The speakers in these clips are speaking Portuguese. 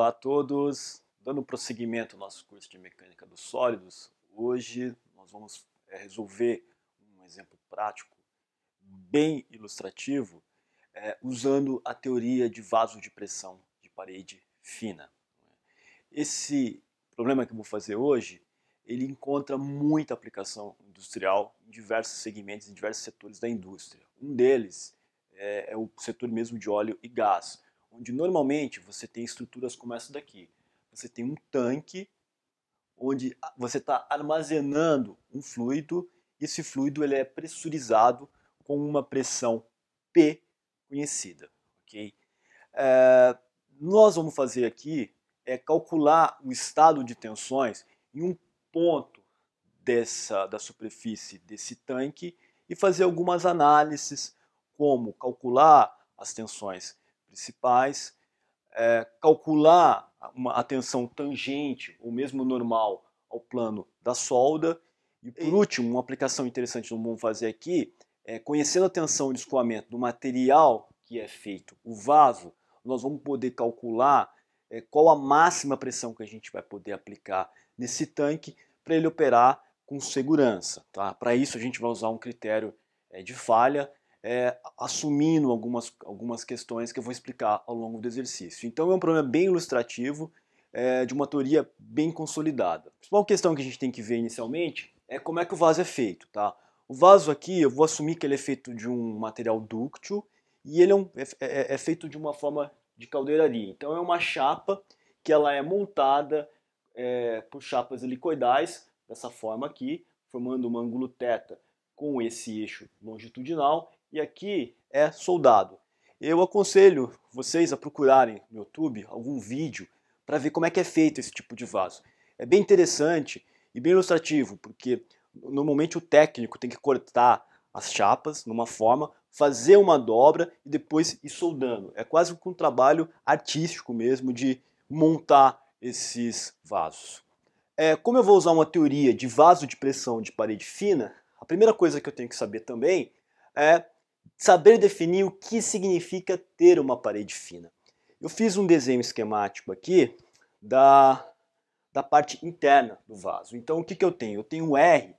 Olá a todos, dando prosseguimento ao nosso curso de mecânica dos sólidos, hoje nós vamos eh, resolver um exemplo prático bem ilustrativo é, usando a teoria de vaso de pressão de parede fina. Esse problema que eu vou fazer hoje, ele encontra muita aplicação industrial em diversos segmentos, em diversos setores da indústria. Um deles é, é o setor mesmo de óleo e gás, onde normalmente você tem estruturas como essa daqui. Você tem um tanque onde você está armazenando um fluido. Esse fluido ele é pressurizado com uma pressão P conhecida, ok? É, nós vamos fazer aqui é calcular o estado de tensões em um ponto dessa da superfície desse tanque e fazer algumas análises como calcular as tensões principais, é, calcular uma atenção tangente ou mesmo normal ao plano da solda. E por último, uma aplicação interessante que vamos fazer aqui é conhecendo a tensão de escoamento do material que é feito o vaso, nós vamos poder calcular é, qual a máxima pressão que a gente vai poder aplicar nesse tanque para ele operar com segurança. Tá? Para isso a gente vai usar um critério é, de falha é, assumindo algumas, algumas questões que eu vou explicar ao longo do exercício. Então é um problema bem ilustrativo é, de uma teoria bem consolidada. A principal questão que a gente tem que ver inicialmente é como é que o vaso é feito. Tá? O vaso aqui, eu vou assumir que ele é feito de um material dúctil e ele é, um, é, é, é feito de uma forma de caldeiraria. Então é uma chapa que ela é montada é, por chapas helicoidais, dessa forma aqui, formando um ângulo θ com esse eixo longitudinal e aqui é soldado. Eu aconselho vocês a procurarem no YouTube algum vídeo para ver como é que é feito esse tipo de vaso. É bem interessante e bem ilustrativo, porque normalmente o técnico tem que cortar as chapas numa forma, fazer uma dobra e depois ir soldando. É quase um trabalho artístico mesmo de montar esses vasos. É, como eu vou usar uma teoria de vaso de pressão de parede fina, a primeira coisa que eu tenho que saber também é saber definir o que significa ter uma parede fina. Eu fiz um desenho esquemático aqui da, da parte interna do vaso. Então o que, que eu tenho? Eu tenho o R,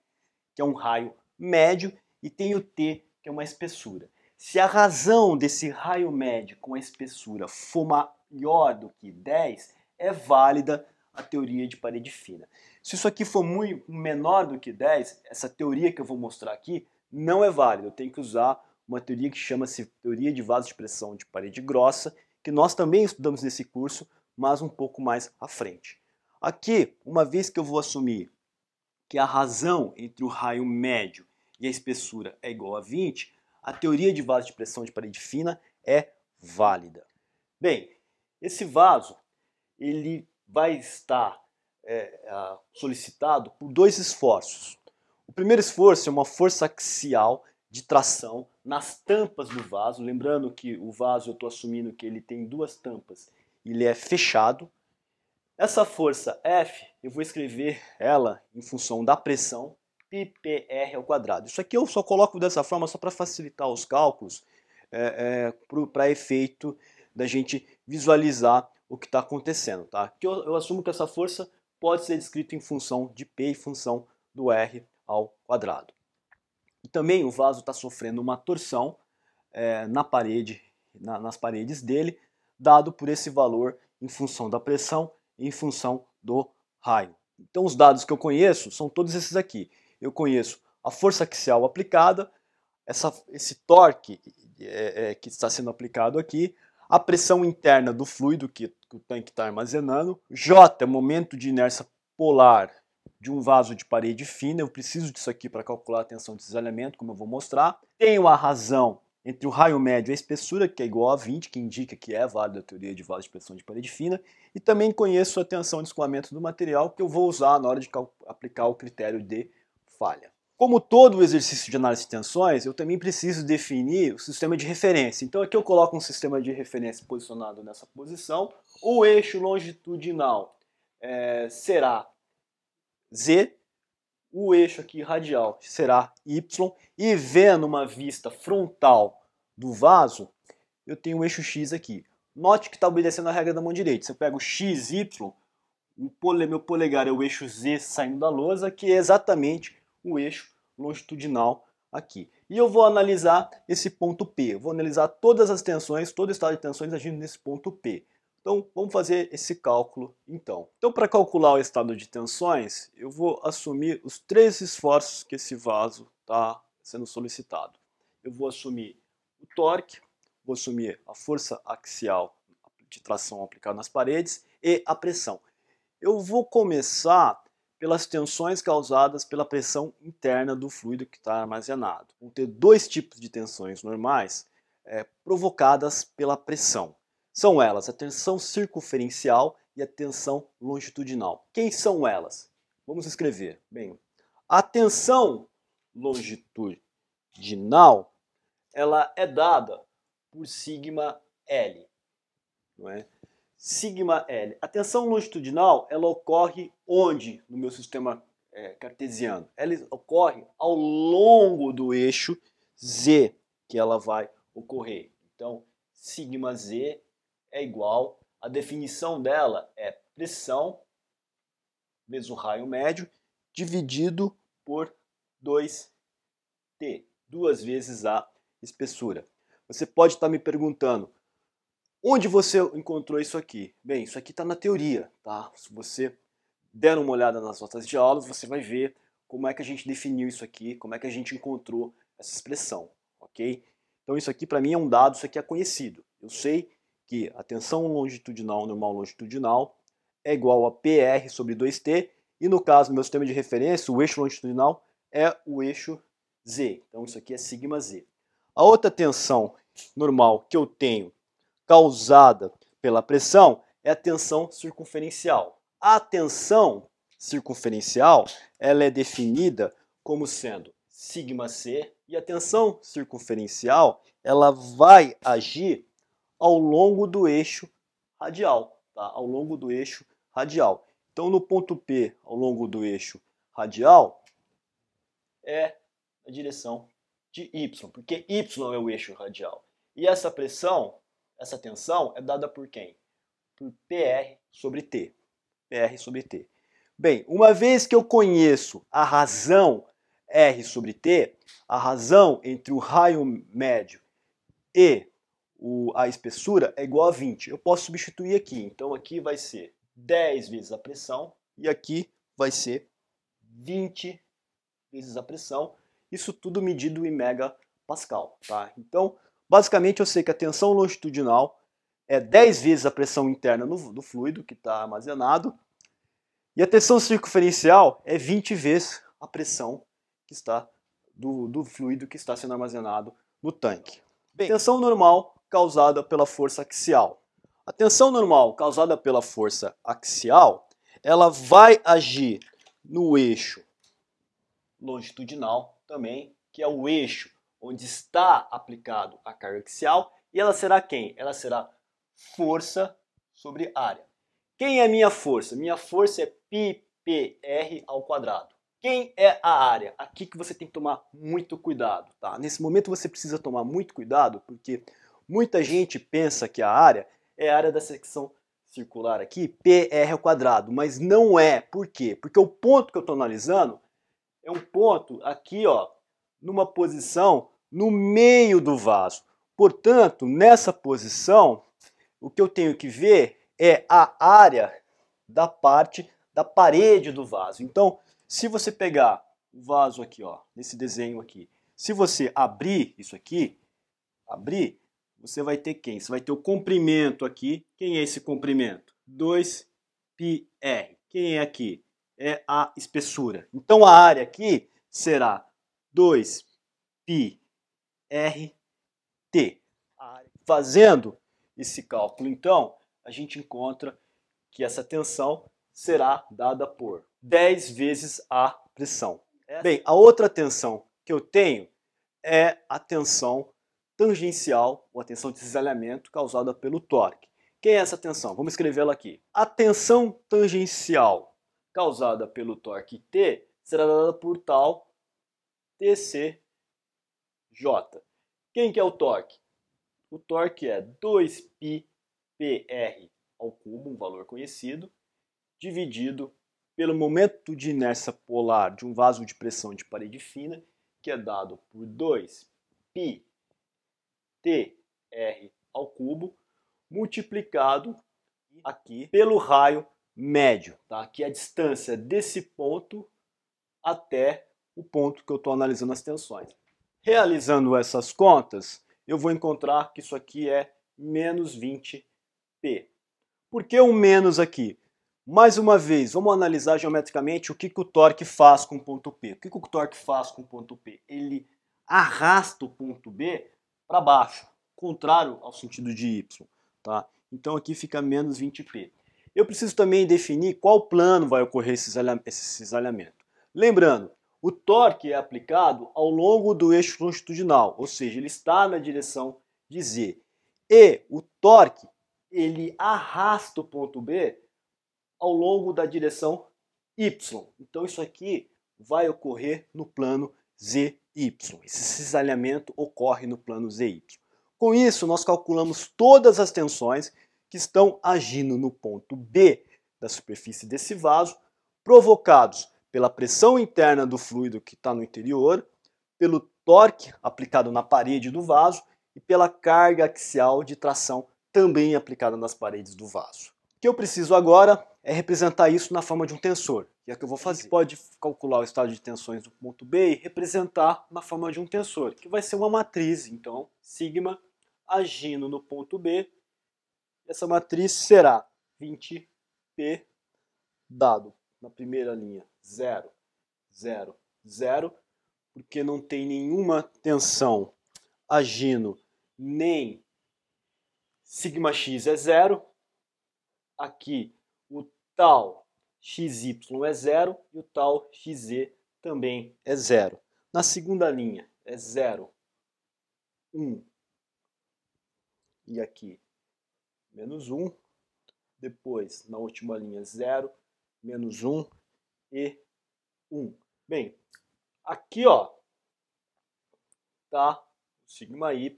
que é um raio médio, e tenho o T, que é uma espessura. Se a razão desse raio médio com a espessura for maior do que 10, é válida a teoria de parede fina. Se isso aqui for muito menor do que 10, essa teoria que eu vou mostrar aqui não é válida. Eu tenho que usar uma teoria que chama-se teoria de vasos de pressão de parede grossa, que nós também estudamos nesse curso, mas um pouco mais à frente. Aqui, uma vez que eu vou assumir que a razão entre o raio médio e a espessura é igual a 20, a teoria de vaso de pressão de parede fina é válida. Bem, esse vaso ele vai estar é, solicitado por dois esforços. O primeiro esforço é uma força axial de tração nas tampas do vaso. Lembrando que o vaso eu estou assumindo que ele tem duas tampas, ele é fechado. Essa força F, eu vou escrever ela em função da pressão πpr ao quadrado. Isso aqui eu só coloco dessa forma só para facilitar os cálculos, é, é, para efeito da gente visualizar o que está acontecendo. Tá? Que eu, eu assumo que essa força pode ser descrita em função de p e função do r ao quadrado. Também o vaso está sofrendo uma torção é, na parede, na, nas paredes dele, dado por esse valor em função da pressão e em função do raio. Então os dados que eu conheço são todos esses aqui. Eu conheço a força axial aplicada, essa, esse torque é, é, que está sendo aplicado aqui, a pressão interna do fluido que, que o tanque está armazenando, J é momento de inércia polar de um vaso de parede fina, eu preciso disso aqui para calcular a tensão de cisalhamento, como eu vou mostrar. Tenho a razão entre o raio médio e a espessura, que é igual a 20, que indica que é válida a teoria de vaso de pressão de parede fina, e também conheço a tensão de escoamento do material, que eu vou usar na hora de aplicar o critério de falha. Como todo o exercício de análise de tensões, eu também preciso definir o sistema de referência. Então aqui eu coloco um sistema de referência posicionado nessa posição. O eixo longitudinal é, será Z, o eixo aqui radial será Y, e vendo uma vista frontal do vaso, eu tenho o eixo X aqui. Note que está obedecendo a regra da mão direita. Se eu pego X, Y, o pole, meu polegar é o eixo Z saindo da lousa, que é exatamente o eixo longitudinal aqui. E eu vou analisar esse ponto P. Eu vou analisar todas as tensões, todo o estado de tensões agindo nesse ponto P. Então, vamos fazer esse cálculo então. Então, para calcular o estado de tensões, eu vou assumir os três esforços que esse vaso está sendo solicitado. Eu vou assumir o torque, vou assumir a força axial de tração aplicada nas paredes e a pressão. Eu vou começar pelas tensões causadas pela pressão interna do fluido que está armazenado. Vou ter dois tipos de tensões normais é, provocadas pela pressão. São elas a tensão circunferencial e a tensão longitudinal. Quem são elas? Vamos escrever. Bem, a tensão longitudinal ela é dada por sigma L, não é? Sigma L. A tensão longitudinal ela ocorre onde no meu sistema é, cartesiano? Ela ocorre ao longo do eixo Z que ela vai ocorrer. Então, sigma Z é igual, a definição dela é pressão vezes o raio médio dividido por 2T, duas vezes a espessura. Você pode estar tá me perguntando, onde você encontrou isso aqui? Bem, isso aqui está na teoria, tá? Se você der uma olhada nas notas de aulas, você vai ver como é que a gente definiu isso aqui, como é que a gente encontrou essa expressão, ok? Então isso aqui para mim é um dado, isso aqui é conhecido. Eu sei que a tensão longitudinal normal longitudinal é igual a PR sobre 2T, e no caso do meu sistema de referência, o eixo longitudinal é o eixo Z. Então isso aqui é sigma Z. A outra tensão normal que eu tenho causada pela pressão é a tensão circunferencial. A tensão circunferencial ela é definida como sendo sigma c e a tensão circunferencial ela vai agir ao longo do eixo radial, tá? ao longo do eixo radial. Então, no ponto P, ao longo do eixo radial, é a direção de Y, porque Y é o eixo radial. E essa pressão, essa tensão, é dada por quem? Por PR sobre T. PR sobre T. Bem, uma vez que eu conheço a razão R sobre T, a razão entre o raio médio e o, a espessura é igual a 20. Eu posso substituir aqui. Então aqui vai ser 10 vezes a pressão e aqui vai ser 20 vezes a pressão. Isso tudo medido em megapascal. Tá? Então, basicamente, eu sei que a tensão longitudinal é 10 vezes a pressão interna no, do fluido que está armazenado. E a tensão circunferencial é 20 vezes a pressão que está do, do fluido que está sendo armazenado no tanque. Bem, tensão normal causada pela força axial. A tensão normal causada pela força axial, ela vai agir no eixo longitudinal também, que é o eixo onde está aplicado a carga axial, e ela será quem? Ela será força sobre área. Quem é minha força? Minha força é πr ao quadrado. Quem é a área? Aqui que você tem que tomar muito cuidado, tá? Nesse momento você precisa tomar muito cuidado, porque Muita gente pensa que a área é a área da secção circular aqui, PR ao quadrado, mas não é. Por quê? Porque o ponto que eu estou analisando é um ponto aqui, ó, numa posição no meio do vaso. Portanto, nessa posição, o que eu tenho que ver é a área da parte da parede do vaso. Então, se você pegar o vaso aqui, ó, nesse desenho aqui, se você abrir isso aqui, abrir, você vai ter quem? Você vai ter o comprimento aqui. Quem é esse comprimento? 2πr. Quem é aqui? É a espessura. Então a área aqui será 2πrt. Tá fazendo esse cálculo, então, a gente encontra que essa tensão será dada por 10 vezes a pressão. Bem, a outra tensão que eu tenho é a tensão tangencial ou a tensão de cisalhamento causada pelo torque. Quem é essa tensão? Vamos escrevê-la aqui. A tensão tangencial causada pelo torque T será dada por tal TCJ. Quem que é o torque? O torque é 2πpr ao cubo, um valor conhecido, dividido pelo momento de inércia polar de um vaso de pressão de parede fina, que é dado por 2π tr ao cubo multiplicado aqui pelo raio médio, tá? que é a distância desse ponto até o ponto que eu estou analisando as tensões. Realizando essas contas, eu vou encontrar que isso aqui é menos 20p. Por que um menos aqui? Mais uma vez, vamos analisar geometricamente o que, que o torque faz com o ponto P. O que, que o torque faz com o ponto P? Ele arrasta o ponto B para baixo, contrário ao sentido de y. Tá? Então aqui fica menos 20p. Eu preciso também definir qual plano vai ocorrer esse cisalhamento. Lembrando, o torque é aplicado ao longo do eixo longitudinal, ou seja, ele está na direção de Z. E o torque, ele arrasta o ponto B ao longo da direção Y. Então isso aqui vai ocorrer no plano Z y. Esse cisalhamento ocorre no plano ZY. Com isso, nós calculamos todas as tensões que estão agindo no ponto B da superfície desse vaso, provocados pela pressão interna do fluido que está no interior, pelo torque aplicado na parede do vaso e pela carga axial de tração também aplicada nas paredes do vaso. O que eu preciso agora é representar isso na forma de um tensor é o que eu vou fazer. A gente pode calcular o estado de tensões do ponto B e representar na forma de um tensor, que vai ser uma matriz, então, sigma agindo no ponto B. Essa matriz será 20P dado na primeira linha 0, 0, 0, porque não tem nenhuma tensão agindo nem sigma x é zero. Aqui o tal xy é zero e o tal xz também é zero. Na segunda linha é zero, um e aqui menos um. Depois, na última linha, zero, menos um e um. Bem, aqui ó, tá sigma y.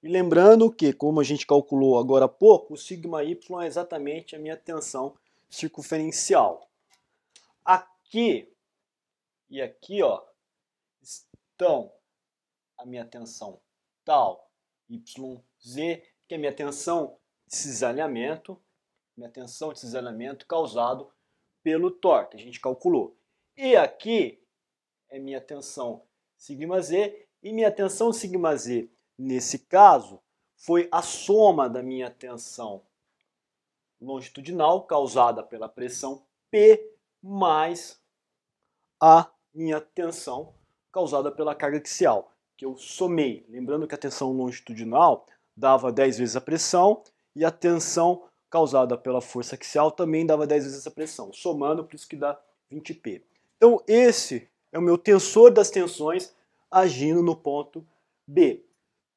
E lembrando que, como a gente calculou agora há pouco, o sigma y é exatamente a minha tensão circunferencial. Aqui e aqui, ó, estão a minha tensão tal YZ, que é minha tensão de cisalhamento, minha tensão de cisalhamento causado pelo torque, a gente calculou. E aqui é minha tensão sigma z, e minha tensão sigma z, nesse caso, foi a soma da minha tensão longitudinal causada pela pressão P mais a minha tensão causada pela carga axial, que eu somei. Lembrando que a tensão longitudinal dava 10 vezes a pressão e a tensão causada pela força axial também dava 10 vezes a pressão, somando, por isso que dá 20P. Então esse é o meu tensor das tensões agindo no ponto B.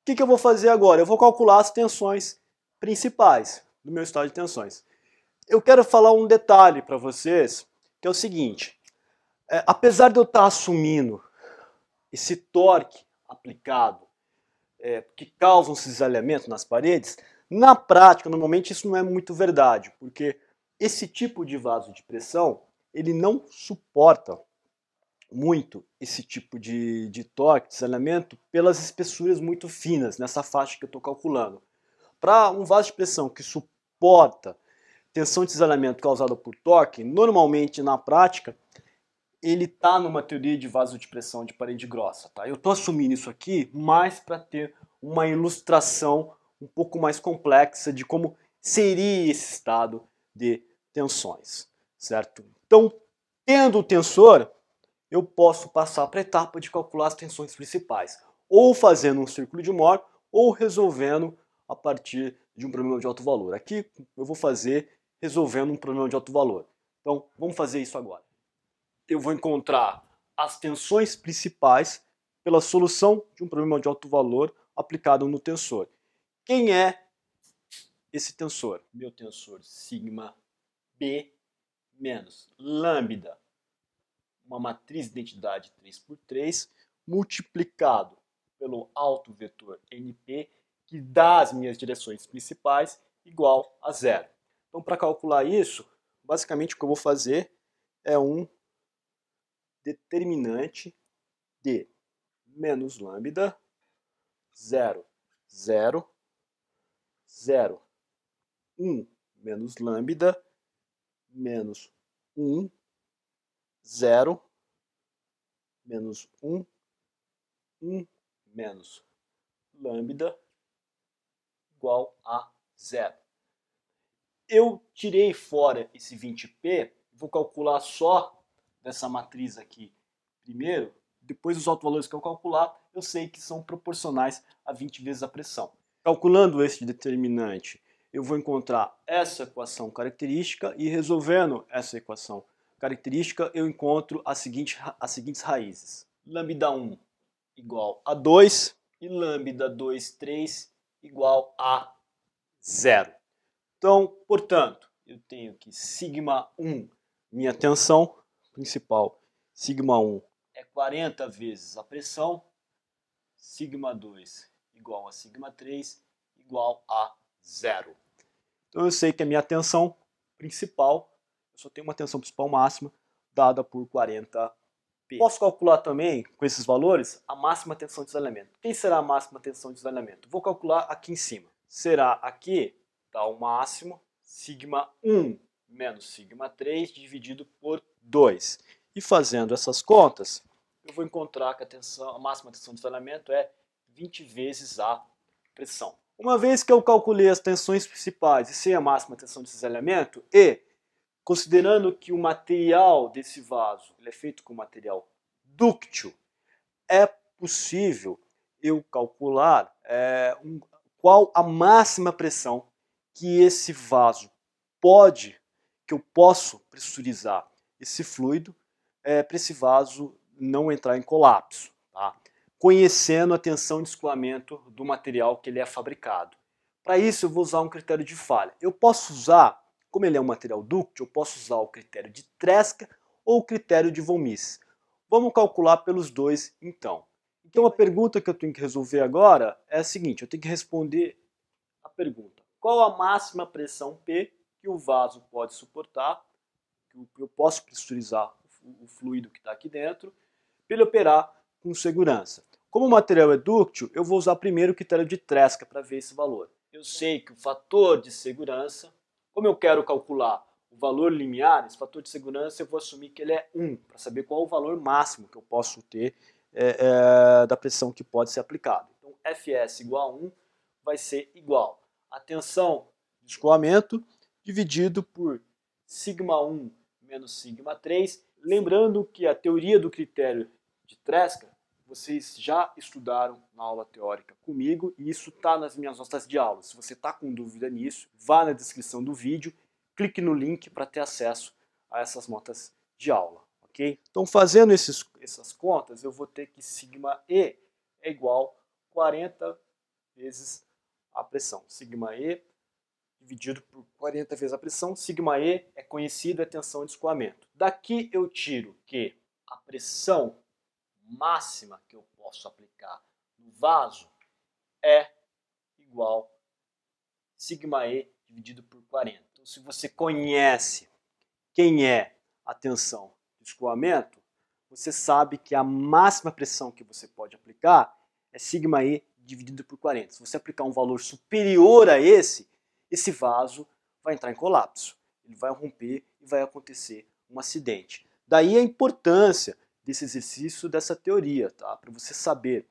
O que, que eu vou fazer agora? Eu vou calcular as tensões principais do meu estado de tensões. Eu quero falar um detalhe para vocês, que é o seguinte. É, apesar de eu estar tá assumindo esse torque aplicado é, que causa um cisalhamento nas paredes, na prática, normalmente isso não é muito verdade, porque esse tipo de vaso de pressão, ele não suporta muito esse tipo de, de torque, de saneamento, pelas espessuras muito finas nessa faixa que eu estou calculando. Para um vaso de pressão que suporta tensão de cisalhamento causada por torque, normalmente na prática ele está numa teoria de vaso de pressão de parede grossa. Tá? Eu estou assumindo isso aqui mais para ter uma ilustração um pouco mais complexa de como seria esse estado de tensões, certo? Então, tendo o tensor, eu posso passar para a etapa de calcular as tensões principais, ou fazendo um círculo de Mohr, ou resolvendo a partir de um problema de alto valor. Aqui eu vou fazer resolvendo um problema de alto valor. Então, vamos fazer isso agora. Eu vou encontrar as tensões principais pela solução de um problema de alto valor aplicado no tensor. Quem é esse tensor? Meu tensor sigma B menos lambda, uma matriz de identidade 3 por 3, multiplicado pelo alto vetor NP, que dá as minhas direções principais igual a zero. Então, para calcular isso, basicamente o que eu vou fazer é um determinante de menos lambda, zero zero zero um menos lambda, menos um zero menos um um menos lambda, igual a zero. Eu tirei fora esse 20p, vou calcular só dessa matriz aqui primeiro, depois os valores que eu calcular, eu sei que são proporcionais a 20 vezes a pressão. Calculando esse determinante, eu vou encontrar essa equação característica e resolvendo essa equação característica, eu encontro as seguintes as seguintes raízes. Lambda 1 igual a 2 e lambda 2, 3 igual a zero. Então, portanto, eu tenho que sigma 1, minha tensão principal, sigma 1 é 40 vezes a pressão, sigma 2 igual a sigma 3 igual a zero. Então eu sei que a minha tensão principal, eu só tenho uma tensão principal máxima dada por 40 Posso calcular também, com esses valores, a máxima tensão de isolamento. Quem será a máxima tensão de isolamento? Vou calcular aqui em cima. Será aqui, tá, o máximo, sigma 1 menos sigma 3 dividido por 2. E fazendo essas contas, eu vou encontrar que a, tensão, a máxima tensão de isolamento é 20 vezes a pressão. Uma vez que eu calculei as tensões principais e sei a máxima tensão de isolamento, e Considerando que o material desse vaso é feito com material dúctil, é possível eu calcular é, um, qual a máxima pressão que esse vaso pode, que eu posso pressurizar esse fluido é, eh, para esse vaso não entrar em colapso, tá? conhecendo a tensão de escoamento do material que ele é fabricado. Para isso eu vou usar um critério de falha. Eu posso usar como ele é um material dúctil, eu posso usar o critério de Tresca ou o critério de Von Mises. Vamos calcular pelos dois, então. Então a pergunta que eu tenho que resolver agora é a seguinte, eu tenho que responder a pergunta. Qual a máxima pressão P que o vaso pode suportar, que eu posso pressurizar o fluido que está aqui dentro, para ele operar com segurança. Como o material é dúctil, eu vou usar primeiro o critério de Tresca para ver esse valor. Eu sei que o fator de segurança como eu quero calcular o valor limiar, esse fator de segurança eu vou assumir que ele é 1, para saber qual o valor máximo que eu posso ter é, é, da pressão que pode ser aplicada. Então, Fs igual a 1 vai ser igual a tensão de escoamento dividido por sigma 1 menos sigma 3. Lembrando que a teoria do critério de Tresca vocês já estudaram na aula teórica comigo e isso está nas minhas notas de aula. Se você está com dúvida nisso, vá na descrição do vídeo, clique no link para ter acesso a essas notas de aula, ok? Então fazendo esses, essas contas, eu vou ter que sigma E é igual 40 vezes a pressão. Sigma E dividido por 40 vezes a pressão. Sigma E é conhecido, é tensão de escoamento. Daqui eu tiro que a pressão máxima que eu posso aplicar no vaso é igual sigma E dividido por 40. Então, se você conhece quem é a tensão de escoamento, você sabe que a máxima pressão que você pode aplicar é sigma E dividido por 40. Se você aplicar um valor superior a esse, esse vaso vai entrar em colapso. Ele vai romper e vai acontecer um acidente. Daí a importância desse exercício, dessa teoria, tá? Para você saber.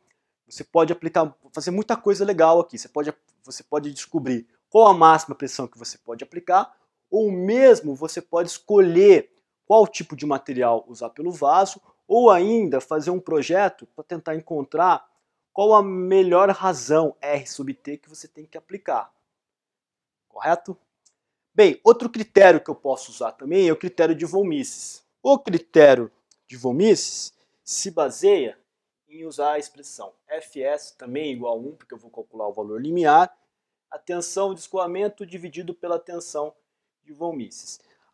Você pode aplicar, fazer muita coisa legal aqui. Você pode, você pode descobrir qual a máxima pressão que você pode aplicar, ou mesmo você pode escolher qual tipo de material usar pelo vaso, ou ainda fazer um projeto para tentar encontrar qual a melhor razão R sub T que você tem que aplicar. Correto? Bem, outro critério que eu posso usar também é o critério de von Mises. O critério de Vomices se baseia em usar a expressão Fs também é igual a 1, porque eu vou calcular o valor limiar, a tensão de escoamento dividido pela tensão de Von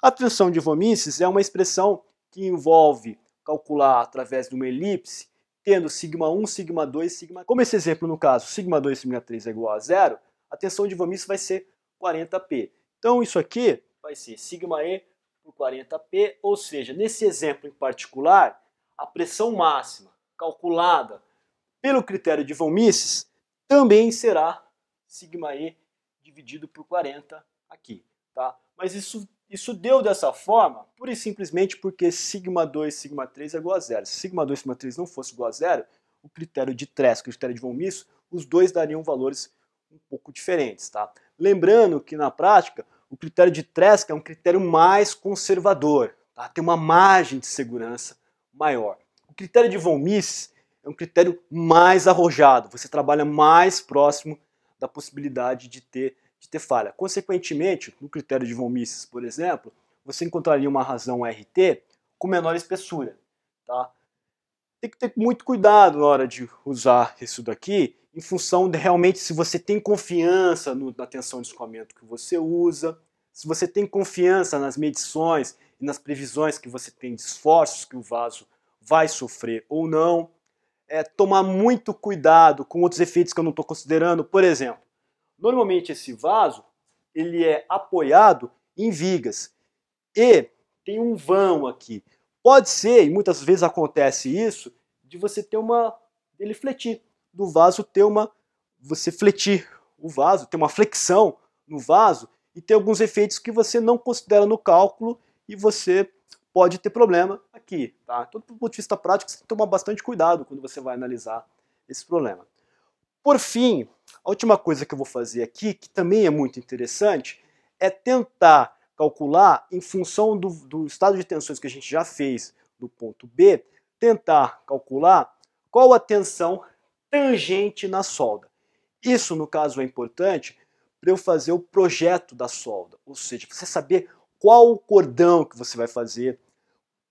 A tensão de Von é uma expressão que envolve calcular através de uma elipse, tendo sigma 1, sigma 2, sigma... Como esse exemplo no caso, sigma 2, sigma 3 é igual a zero, a tensão de Von vai ser 40p. Então isso aqui vai ser sigma e por 40P, ou seja, nesse exemplo em particular, a pressão máxima calculada pelo critério de von Mises também será sigma E dividido por 40 aqui. Tá? Mas isso, isso deu dessa forma, pura e simplesmente porque sigma 2, sigma 3 é igual a zero. Se sigma 2, sigma 3 não fosse igual a zero, o critério de Tresk o critério de von Mises, os dois dariam valores um pouco diferentes. Tá? Lembrando que na prática o critério de Tresca é um critério mais conservador, tá? tem uma margem de segurança maior. O critério de Von Mises é um critério mais arrojado, você trabalha mais próximo da possibilidade de ter, de ter falha. Consequentemente, no critério de Von Mises, por exemplo, você encontraria uma razão RT com menor espessura. Tá? Tem que ter muito cuidado na hora de usar isso daqui, em função de realmente se você tem confiança no, na tensão de escoamento que você usa, se você tem confiança nas medições e nas previsões que você tem de esforços que o vaso vai sofrer ou não. É, tomar muito cuidado com outros efeitos que eu não estou considerando. Por exemplo, normalmente esse vaso ele é apoiado em vigas e tem um vão aqui. Pode ser, e muitas vezes acontece isso, de você ter uma ele fletir do vaso ter uma. você fletir o vaso, ter uma flexão no vaso e ter alguns efeitos que você não considera no cálculo e você pode ter problema aqui. Tá? Então, do ponto de vista prático, você tem que tomar bastante cuidado quando você vai analisar esse problema. Por fim, a última coisa que eu vou fazer aqui, que também é muito interessante, é tentar calcular, em função do, do estado de tensões que a gente já fez do ponto B, tentar calcular qual a tensão tangente na solda. Isso, no caso, é importante para eu fazer o projeto da solda, ou seja, você saber qual o cordão que você vai fazer,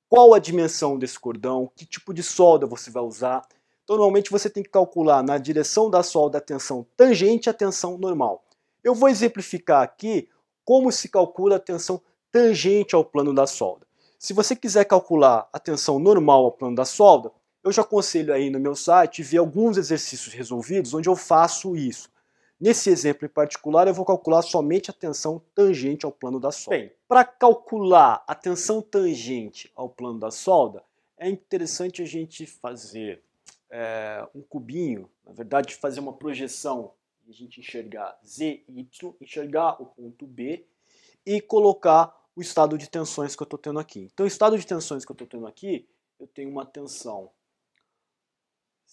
qual a dimensão desse cordão, que tipo de solda você vai usar. Então, normalmente você tem que calcular na direção da solda a tensão tangente e a tensão normal. Eu vou exemplificar aqui como se calcula a tensão tangente ao plano da solda. Se você quiser calcular a tensão normal ao plano da solda, eu já aconselho aí no meu site ver alguns exercícios resolvidos onde eu faço isso. Nesse exemplo em particular, eu vou calcular somente a tensão tangente ao plano da solda. Bem, para calcular a tensão tangente ao plano da solda, é interessante a gente fazer é, um cubinho, na verdade fazer uma projeção, a gente enxergar z e y, enxergar o ponto B e colocar o estado de tensões que eu estou tendo aqui. Então, o estado de tensões que eu estou tendo aqui, eu tenho uma tensão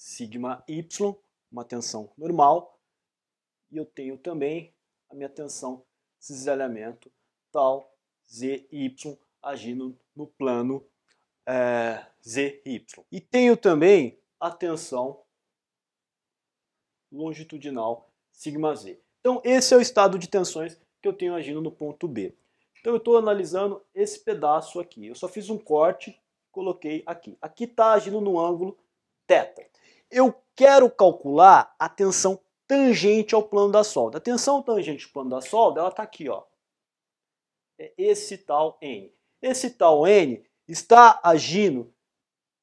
sigma y, uma tensão normal, e eu tenho também a minha tensão cisalhamento tal ZY agindo no plano é, ZY. E tenho também a tensão longitudinal sigma z. Então esse é o estado de tensões que eu tenho agindo no ponto B. Então eu estou analisando esse pedaço aqui. Eu só fiz um corte, coloquei aqui. Aqui está agindo no ângulo θ eu quero calcular a tensão tangente ao plano da solda. A tensão tangente ao plano da solda, ela está aqui, ó. É esse tal n. Esse tal n está agindo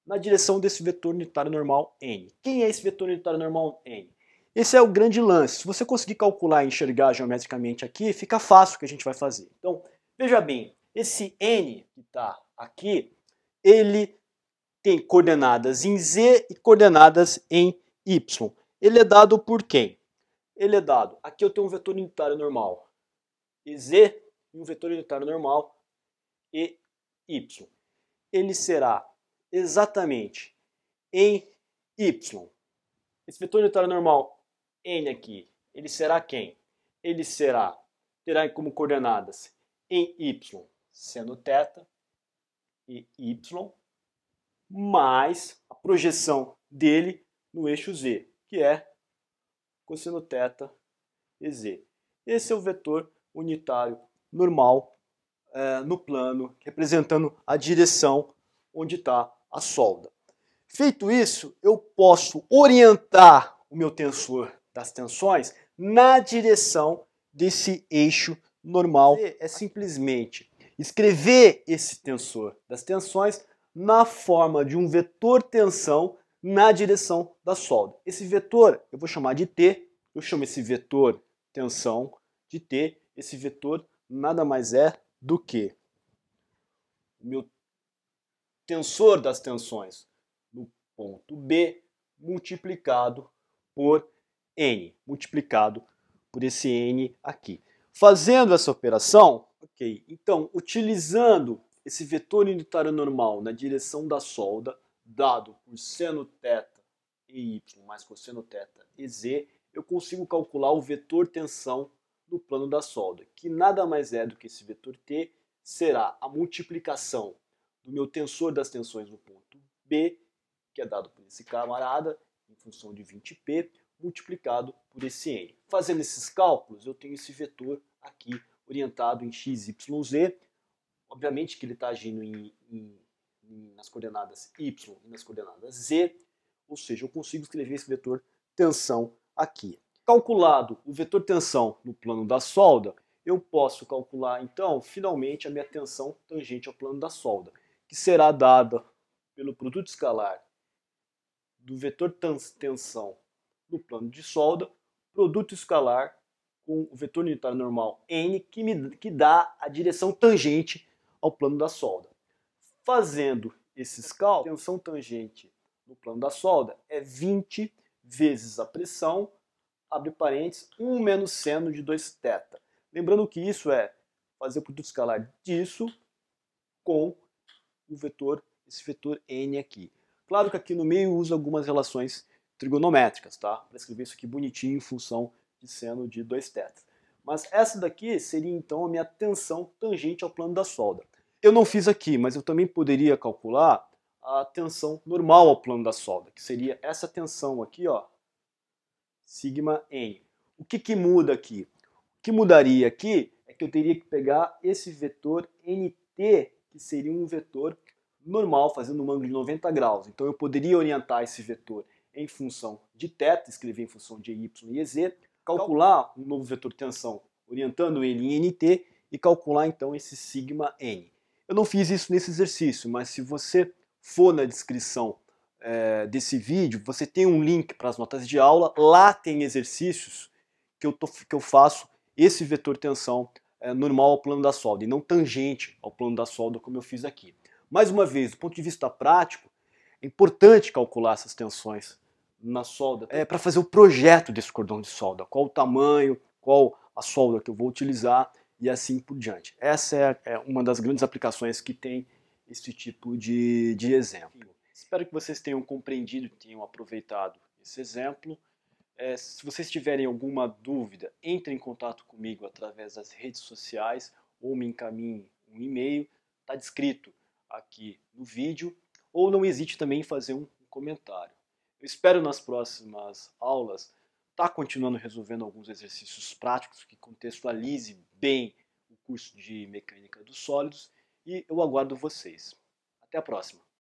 na direção desse vetor unitário normal n. Quem é esse vetor unitário normal n? Esse é o grande lance. Se você conseguir calcular e enxergar geometricamente aqui, fica fácil o que a gente vai fazer. Então, veja bem, esse n que está aqui, ele tem coordenadas em z e coordenadas em y. Ele é dado por quem? Ele é dado. Aqui eu tenho um vetor unitário normal, z e um vetor unitário normal, e y. Ele será exatamente em y. Esse vetor unitário normal n aqui, ele será quem? Ele será terá como coordenadas em y, sendo θ e y mais a projeção dele no eixo z, que é cosseno θ e z. Esse é o vetor unitário normal é, no plano, representando a direção onde está a solda. Feito isso, eu posso orientar o meu tensor das tensões na direção desse eixo normal. É simplesmente escrever esse tensor das tensões na forma de um vetor tensão na direção da solda. Esse vetor eu vou chamar de T, eu chamo esse vetor tensão de T, esse vetor nada mais é do que o meu tensor das tensões no ponto B multiplicado por N, multiplicado por esse N aqui. Fazendo essa operação, ok, então utilizando esse vetor unitário normal na direção da solda, dado por seno θ e y mais cosseno θ e z, eu consigo calcular o vetor tensão no plano da solda, que nada mais é do que esse vetor t será a multiplicação do meu tensor das tensões no ponto B, que é dado por esse camarada, em função de 20p, multiplicado por esse n. Fazendo esses cálculos, eu tenho esse vetor aqui orientado em x, y, z, obviamente que ele está agindo em, em, em, nas coordenadas y e nas coordenadas z, ou seja, eu consigo escrever esse vetor tensão aqui. Calculado o vetor tensão no plano da solda, eu posso calcular então, finalmente, a minha tensão tangente ao plano da solda, que será dada pelo produto escalar do vetor tensão no plano de solda, produto escalar com o vetor unitário normal n, que, me, que dá a direção tangente ao plano da solda. Fazendo esses cálculos, a tensão tangente no plano da solda é 20 vezes a pressão, abre parênteses, 1 menos seno de 2 θ. Lembrando que isso é fazer o produto escalar disso com o vetor, esse vetor n aqui. Claro que aqui no meio eu uso algumas relações trigonométricas, tá? Para escrever isso aqui bonitinho em função de seno de 2 θ. Mas essa daqui seria então a minha tensão tangente ao plano da solda. Eu não fiz aqui, mas eu também poderia calcular a tensão normal ao plano da solda, que seria essa tensão aqui, ó, sigma n. O que, que muda aqui? O que mudaria aqui é que eu teria que pegar esse vetor nt, que seria um vetor normal, fazendo um ângulo de 90 graus. Então eu poderia orientar esse vetor em função de θ, escrever em função de y e z, calcular um novo vetor tensão orientando ele em nt e calcular então esse sigma n. Eu não fiz isso nesse exercício, mas se você for na descrição é, desse vídeo, você tem um link para as notas de aula. Lá tem exercícios que eu, tô, que eu faço esse vetor tensão é, normal ao plano da solda e não tangente ao plano da solda como eu fiz aqui. Mais uma vez, do ponto de vista prático, é importante calcular essas tensões na solda é, para fazer o projeto desse cordão de solda. Qual o tamanho, qual a solda que eu vou utilizar e assim por diante. Essa é, é, uma das grandes aplicações que tem esse tipo de, de exemplo. Espero que vocês tenham compreendido, tenham aproveitado esse exemplo. É, se vocês tiverem alguma dúvida, entre em contato comigo através das redes sociais ou me encaminhe um e-mail, está descrito aqui no vídeo, ou não hesite também em fazer um comentário. Eu espero nas próximas aulas estar tá continuando resolvendo alguns exercícios práticos que contextualize bem o curso de mecânica dos sólidos e eu aguardo vocês. Até a próxima!